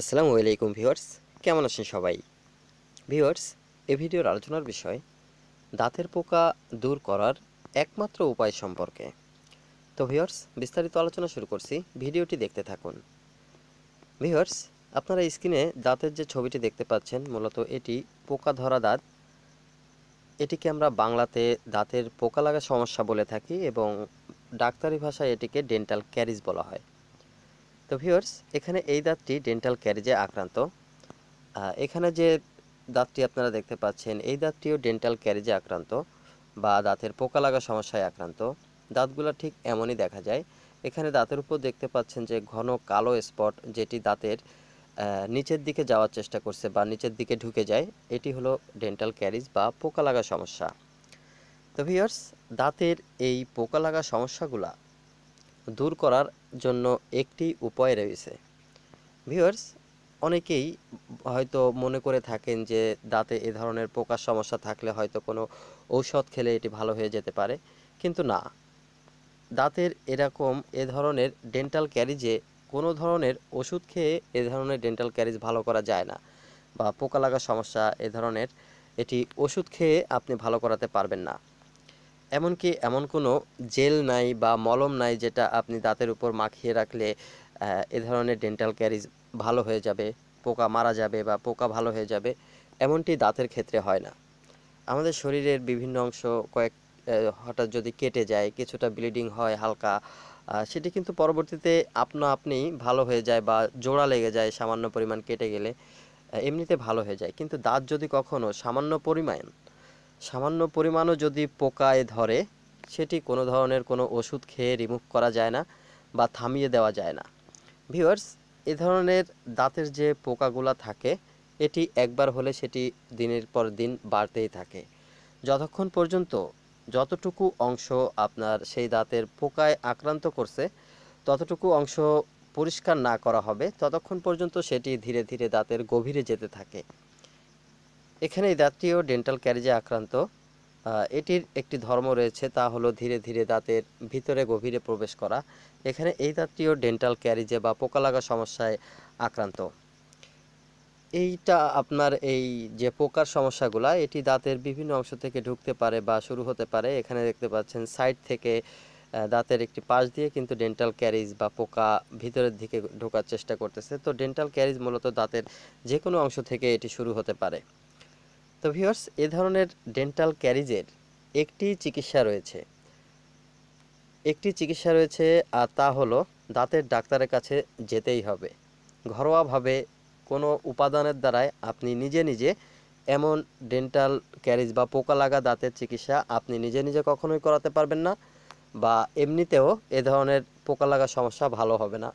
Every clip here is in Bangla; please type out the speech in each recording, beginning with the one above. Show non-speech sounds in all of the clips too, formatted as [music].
আসসালামু আলাইকুম ভিউয়ার্স কেমন আছেন সবাই ভিউয়ার্স এ ভিডিওর আলোচনার বিষয় দাঁতের পোকা দূর করার একমাত্র উপায় সম্পর্কে তো ভিউয়ার্স বিস্তারিত আলোচনা শুরু করছি ভিডিওটি দেখতে থাকুন ভিউয়ার্স আপনারা স্ক্রিনে দাঁতের যে ছবিটি দেখতে পাচ্ছেন মূলত এটি পোকা ধরা দাঁত এটিকে আমরা বাংলাতে দাঁতের পোকা লাগা সমস্যা বলে থাকি এবং ডাক্তারি ভাষায় এটিকে ডেন্টাল ক্যারিজ বলা হয় তো ভিউয়ার্স এখানে এই দাঁতটি ডেন্টাল ক্যারিজে আক্রান্ত এখানে যে দাঁতটি আপনারা দেখতে পাচ্ছেন এই দাঁতটিও ডেন্টাল ক্যারিজে আক্রান্ত বা দাঁতের পোকা লাগা সমস্যায় আক্রান্ত দাঁতগুলো ঠিক এমনই দেখা যায় এখানে দাঁতের উপর দেখতে পাচ্ছেন যে ঘন কালো স্পট যেটি দাঁতের নিচের দিকে যাওয়ার চেষ্টা করছে বা নিচের দিকে ঢুকে যায় এটি হলো ডেন্টাল ক্যারিজ বা পোকা লাগা সমস্যা তো ভিউয়ার্স দাঁতের এই পোকা লাগা সমস্যাগুলা দূর করার জন্য একটি উপায় রয়েছে ভিউয়ার্স অনেকেই হয়তো মনে করে থাকেন যে দাঁতে এ ধরনের পোকার সমস্যা থাকলে হয়তো কোনো ঔষধ খেলে এটি ভালো হয়ে যেতে পারে কিন্তু না দাঁতের এরকম এ ধরনের ডেন্টাল ক্যারিজে কোনো ধরনের ওষুধ খেয়ে এ ধরনের ডেন্টাল ক্যারিজ ভালো করা যায় না বা পোকা লাগার সমস্যা এ ধরনের এটি ওষুধ খেয়ে আপনি ভালো করাতে পারবেন না এমনকি এমন কোনো জেল নাই বা মলম নাই যেটা আপনি দাঁতের উপর মাখিয়ে রাখলে এ ধরনের ডেন্টাল ক্যারিজ ভালো হয়ে যাবে পোকা মারা যাবে বা পোকা ভালো হয়ে যাবে এমনটি দাঁতের ক্ষেত্রে হয় না আমাদের শরীরের বিভিন্ন অংশ কয়েক হঠাৎ যদি কেটে যায় কিছুটা ব্লিডিং হয় হালকা সেটি কিন্তু পরবর্তীতে আপনা আপনি ভালো হয়ে যায় বা জোড়া লেগে যায় সামান্য পরিমাণ কেটে গেলে এমনিতে ভালো হয়ে যায় কিন্তু দাঁত যদি কখনো সামান্য পরিমাণ সামান্য পরিমাণও যদি পোকায় ধরে সেটি কোনো ধরনের কোনো ওষুধ খেয়ে রিমুভ করা যায় না বা থামিয়ে দেওয়া যায় না ভিওয়ার্স এ ধরনের দাঁতের যে পোকাগুলা থাকে এটি একবার হলে সেটি দিনের পর দিন বাড়তেই থাকে যতক্ষণ পর্যন্ত যতটুকু অংশ আপনার সেই দাঁতের পোকায় আক্রান্ত করছে ততটুকু অংশ পরিষ্কার না করা হবে ততক্ষণ পর্যন্ত সেটি ধীরে ধীরে দাঁতের গভীরে যেতে থাকে এখানে দাঁতটিও ডেন্টাল ক্যারিজে আক্রান্ত এটির একটি ধর্ম রয়েছে তা হলো ধীরে ধীরে দাঁতের ভিতরে গভীরে প্রবেশ করা এখানে এই দাঁতটিও ডেন্টাল ক্যারিজে বা পোকা লাগা সমস্যায় আক্রান্ত এইটা আপনার এই যে পোকার সমস্যাগুলো এটি দাঁতের বিভিন্ন অংশ থেকে ঢুকতে পারে বা শুরু হতে পারে এখানে দেখতে পাচ্ছেন সাইড থেকে দাঁতের একটি পাশ দিয়ে কিন্তু ডেন্টাল ক্যারিজ বা পোকা ভিতরের দিকে ঢোকার চেষ্টা করতেছে তো ডেন্টাল ক্যারিজ মূলত দাঁতের যে কোনো অংশ থেকে এটি শুরু হতে পারে তো ভিউয়ার্স এ ধরনের ডেন্টাল ক্যারিজের একটি চিকিৎসা রয়েছে একটি চিকিৎসা রয়েছে আর তা হলো দাঁতের ডাক্তারের কাছে যেতেই হবে ঘরোয়াভাবে কোনো উপাদানের দ্বারাই আপনি নিজে নিজে এমন ডেন্টাল ক্যারিজ বা পোকা লাগা দাঁতের চিকিৎসা আপনি নিজে নিজে কখনোই করাতে পারবেন না বা এমনিতেও এ ধরনের পোকা লাগা সমস্যা ভালো হবে না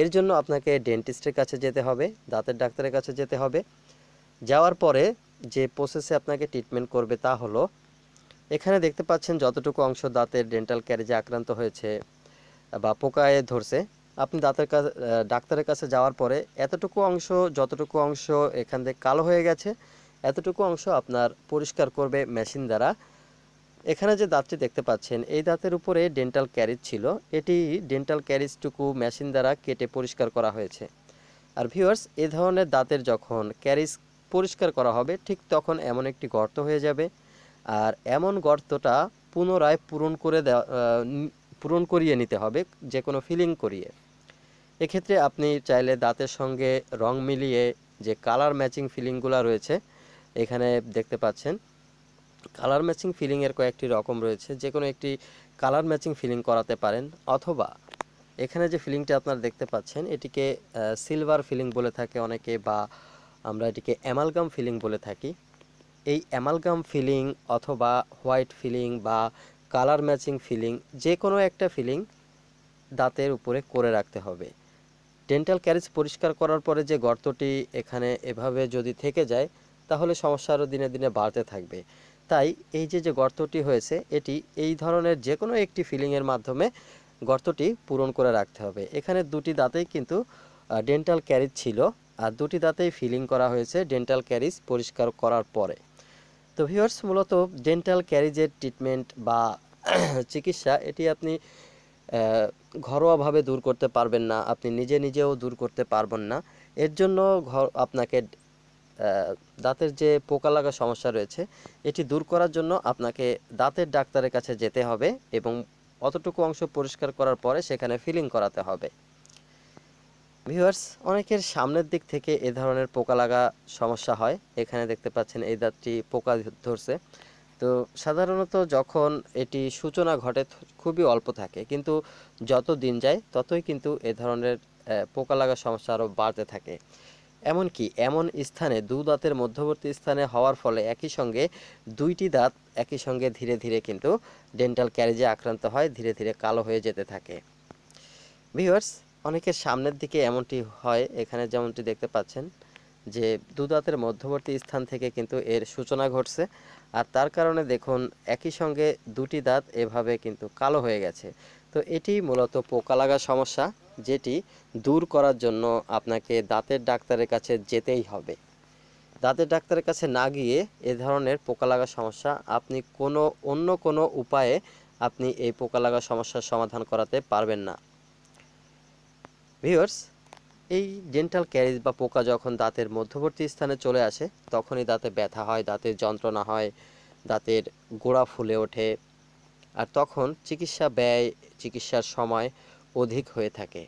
এর জন্য আপনাকে ডেন্টিস্টের কাছে যেতে হবে দাঁতের ডাক্তারের কাছে যেতে হবে যাওয়ার পরে যে প্রসেসে আপনাকে ট্রিটমেন্ট করবে তা হলো এখানে দেখতে পাচ্ছেন যতটুকু অংশ দাঁতের ডেন্টাল ক্যারেজে আক্রান্ত হয়েছে বা পোকায় ধরছে আপনি দাঁতের কাছে ডাক্তারের কাছে যাওয়ার পরে এতটুকু অংশ যতটুকু অংশ এখান থেকে কালো হয়ে গেছে এতটুকু অংশ আপনার পরিষ্কার করবে মেশিন দ্বারা এখানে যে দাঁতটি দেখতে পাচ্ছেন এই দাঁতের উপরে ডেন্টাল ক্যারিজ ছিল এটি ডেন্টাল ক্যারিজটুকু মেশিন দ্বারা কেটে পরিষ্কার করা হয়েছে আর ভিউয়ার্স এ ধরনের দাঁতের যখন ক্যারিজ পরিষ্কার করা হবে ঠিক তখন এমন একটি গর্ত হয়ে যাবে আর এমন গর্তটা পুনরায় পূরণ করে দেওয়া পূরণ করিয়ে নিতে হবে যে কোনো ফিলিং করিয়ে এক্ষেত্রে আপনি চাইলে দাঁতের সঙ্গে রং মিলিয়ে যে কালার ম্যাচিং ফিলিংগুলো রয়েছে এখানে দেখতে পাচ্ছেন কালার ম্যাচিং ফিলিংয়ের কয়েকটি রকম রয়েছে যে কোনো একটি কালার ম্যাচিং ফিলিং করাতে পারেন অথবা এখানে যে ফিলিংটা আপনারা দেখতে পাচ্ছেন এটিকে সিলভার ফিলিং বলে থাকে অনেকে বা আমরা এটিকে অ্যামালগাম ফিলিং বলে থাকি এই অ্যামালগাম ফিলিং অথবা হোয়াইট ফিলিং বা কালার ম্যাচিং ফিলিং যে কোনো একটা ফিলিং দাঁতের উপরে করে রাখতে হবে ডেন্টাল ক্যারেজ পরিষ্কার করার পরে যে গর্তটি এখানে এভাবে যদি থেকে যায় তাহলে সমস্যা আরও দিনে দিনে বাড়তে থাকবে তাই এই যে যে গর্তটি হয়েছে এটি এই ধরনের যে কোনো একটি ফিলিংয়ের মাধ্যমে গর্তটি পূরণ করে রাখতে হবে এখানে দুটি দাঁতেই কিন্তু ডেন্টাল ক্যারেজ ছিল আর দুটি দাঁতেই ফিলিং করা হয়েছে ডেন্টাল ক্যারিজ পরিষ্কার করার পরে তো ভিউয়ার্স মূলত ডেন্টাল ক্যারিজের ট্রিটমেন্ট বা [clears throat] চিকিৎসা এটি আপনি ঘরোয়াভাবে দূর করতে পারবেন না আপনি নিজে নিজেও দূর করতে পারবেন না এর জন্য ঘর আপনাকে দাঁতের যে পোকা লাগা সমস্যা রয়েছে এটি দূর করার জন্য আপনাকে দাঁতের ডাক্তারের কাছে যেতে হবে এবং অতটুকু অংশ পরিষ্কার করার পরে সেখানে ফিলিং করাতে হবে ভিউয়ার্স অনেকের সামনের দিক থেকে এ ধরনের পোকা লাগা সমস্যা হয় এখানে দেখতে পাচ্ছেন এই দাঁতটি পোকা ধরছে তো সাধারণত যখন এটি সূচনা ঘটে খুবই অল্প থাকে কিন্তু যত দিন যায় ততই কিন্তু এ ধরনের পোকা লাগা সমস্যা আরও বাড়তে থাকে এমনকি এমন স্থানে দু দাঁতের মধ্যবর্তী স্থানে হওয়ার ফলে একই সঙ্গে দুইটি দাঁত একই সঙ্গে ধীরে ধীরে কিন্তু ডেন্টাল ক্যারিজে আক্রান্ত হয় ধীরে ধীরে কালো হয়ে যেতে থাকে ভিউয়ার্স অনেকের সামনের দিকে এমনটি হয় এখানে যেমনটি দেখতে পাচ্ছেন যে দুদাঁতের মধ্যবর্তী স্থান থেকে কিন্তু এর সূচনা ঘটছে আর তার কারণে দেখুন একই সঙ্গে দুটি দাঁত এভাবে কিন্তু কালো হয়ে গেছে তো এটি মূলত পোকা লাগা সমস্যা যেটি দূর করার জন্য আপনাকে দাঁতের ডাক্তারের কাছে যেতেই হবে দাঁতের ডাক্তারের কাছে না গিয়ে এ ধরনের পোকা লাগা সমস্যা আপনি কোনো অন্য কোনো উপায়ে আপনি এই পোকা লাগা সমস্যার সমাধান করাতে পারবেন না ভিউয়ার্স এই ডেন্টাল ক্যারিজ বা পোকা যখন দাঁতের মধ্যবর্তী স্থানে চলে আসে তখনই দাঁতে ব্যথা হয় দাঁতের যন্ত্রণা হয় দাঁতের গোড়া ফুলে ওঠে আর তখন চিকিৎসা ব্যয় চিকিৎসার সময় অধিক হয়ে থাকে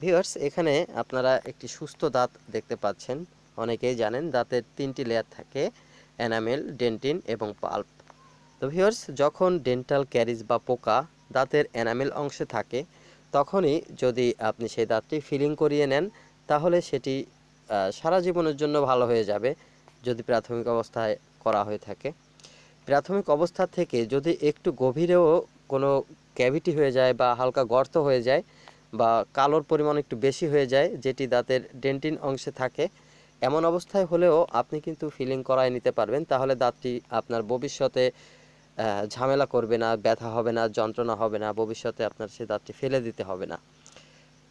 ভিউয়ার্স এখানে আপনারা একটি সুস্থ দাঁত দেখতে পাচ্ছেন অনেকেই জানেন দাঁতের তিনটি লেয়ার থাকে অ্যানামেল ডেন্টিন এবং পাল্প তো ভিউয়ার্স যখন ডেন্টাল ক্যারিজ বা পোকা দাঁতের অ্যানামেল অংশে থাকে তখনই যদি আপনি সেই দাঁতটি ফিলিং করিয়ে নেন তাহলে সেটি সারা জীবনের জন্য ভালো হয়ে যাবে যদি প্রাথমিক অবস্থায় করা হয়ে থাকে প্রাথমিক অবস্থা থেকে যদি একটু গভীরেও কোনো ক্যাভিটি হয়ে যায় বা হালকা গর্ত হয়ে যায় বা কালোর পরিমাণ একটু বেশি হয়ে যায় যেটি দাঁতের ডেন্টিন অংশে থাকে এমন অবস্থায় হলেও আপনি কিন্তু ফিলিং করায় নিতে পারবেন তাহলে দাঁতটি আপনার ভবিষ্যতে ঝামেলা করবে না ব্যথা হবে না যন্ত্রণা হবে না ভবিষ্যতে আপনার সে দাঁতটি ফেলে দিতে হবে না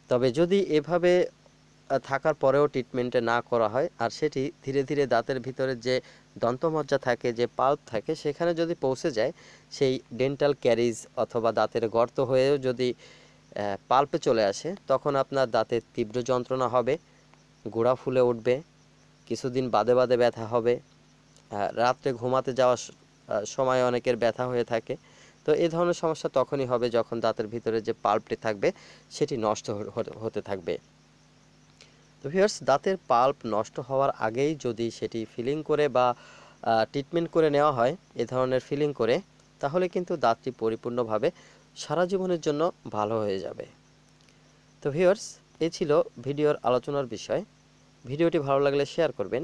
তবে যদি এভাবে থাকার পরেও ট্রিটমেন্টে না করা হয় আর সেটি ধীরে ধীরে দাঁতের ভিতরে যে দন্তমজ্জা থাকে যে পাল্প থাকে সেখানে যদি পৌঁছে যায় সেই ডেন্টাল ক্যারিজ অথবা দাঁতের গর্ত হয়েও যদি পাল্পে চলে আসে তখন আপনার দাঁতের তীব্র যন্ত্রণা হবে গোড়া ফুলে উঠবে কিছুদিন বাদে বাদে ব্যথা হবে রাত্রে ঘুমাতে যাওয়া সময় অনেকের ব্যথা হয়ে থাকে তো এই ধরনের সমস্যা তখনই হবে যখন দাঁতের ভিতরে যে পাল্পটি থাকবে সেটি নষ্ট হতে থাকবে তো ভিউয়ার্স দাঁতের পাল্প নষ্ট হওয়ার আগেই যদি সেটি ফিলিং করে বা ট্রিটমেন্ট করে নেওয়া হয় এ ধরনের ফিলিং করে তাহলে কিন্তু দাঁতটি পরিপূর্ণভাবে সারা জীবনের জন্য ভালো হয়ে যাবে তো ভিউয়ার্স এ ছিল ভিডিওর আলোচনার বিষয় ভিডিওটি ভালো লাগলে শেয়ার করবেন